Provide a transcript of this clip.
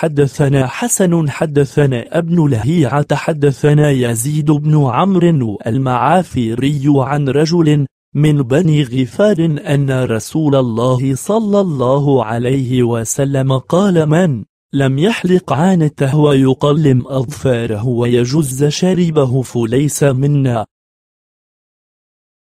حدثنا حسن حدثنا ابن لهيعة حدثنا يزيد بن عمرو المعافري عن رجل من بني غفار أن رسول الله صلى الله عليه وسلم قال من لم يحلق عانته ويقلم أظفاره ويجز شاربه فليس منا